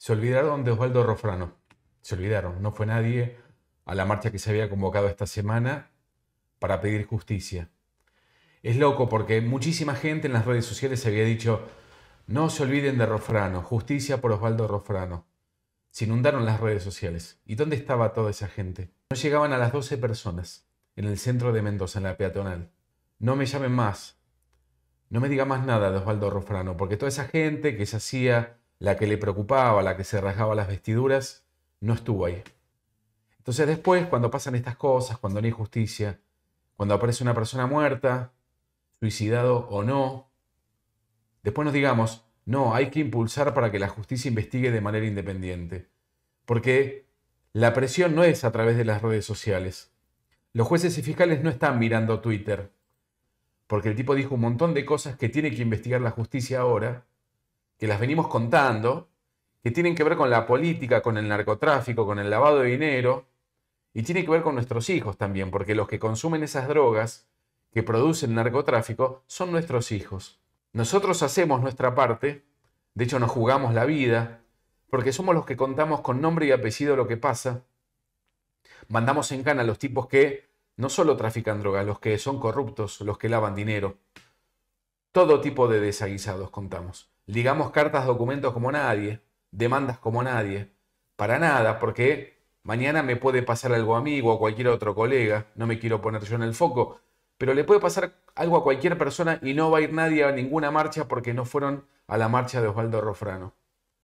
Se olvidaron de Osvaldo Rofrano. Se olvidaron. No fue nadie a la marcha que se había convocado esta semana para pedir justicia. Es loco porque muchísima gente en las redes sociales había dicho, no se olviden de Rofrano, justicia por Osvaldo Rofrano. Se inundaron las redes sociales. ¿Y dónde estaba toda esa gente? No llegaban a las 12 personas en el centro de Mendoza, en la peatonal. No me llamen más. No me diga más nada de Osvaldo Rofrano, porque toda esa gente que se hacía la que le preocupaba, la que se rasgaba las vestiduras, no estuvo ahí. Entonces después, cuando pasan estas cosas, cuando no hay justicia, cuando aparece una persona muerta, suicidado o no, después nos digamos, no, hay que impulsar para que la justicia investigue de manera independiente. Porque la presión no es a través de las redes sociales. Los jueces y fiscales no están mirando Twitter. Porque el tipo dijo un montón de cosas que tiene que investigar la justicia ahora que las venimos contando, que tienen que ver con la política, con el narcotráfico, con el lavado de dinero, y tiene que ver con nuestros hijos también, porque los que consumen esas drogas que producen narcotráfico son nuestros hijos. Nosotros hacemos nuestra parte, de hecho nos jugamos la vida, porque somos los que contamos con nombre y apellido lo que pasa. Mandamos en cana a los tipos que no solo trafican drogas, los que son corruptos, los que lavan dinero. Todo tipo de desaguisados contamos ligamos cartas, documentos como nadie, demandas como nadie, para nada, porque mañana me puede pasar algo a mí o a cualquier otro colega, no me quiero poner yo en el foco, pero le puede pasar algo a cualquier persona y no va a ir nadie a ninguna marcha porque no fueron a la marcha de Osvaldo Rofrano.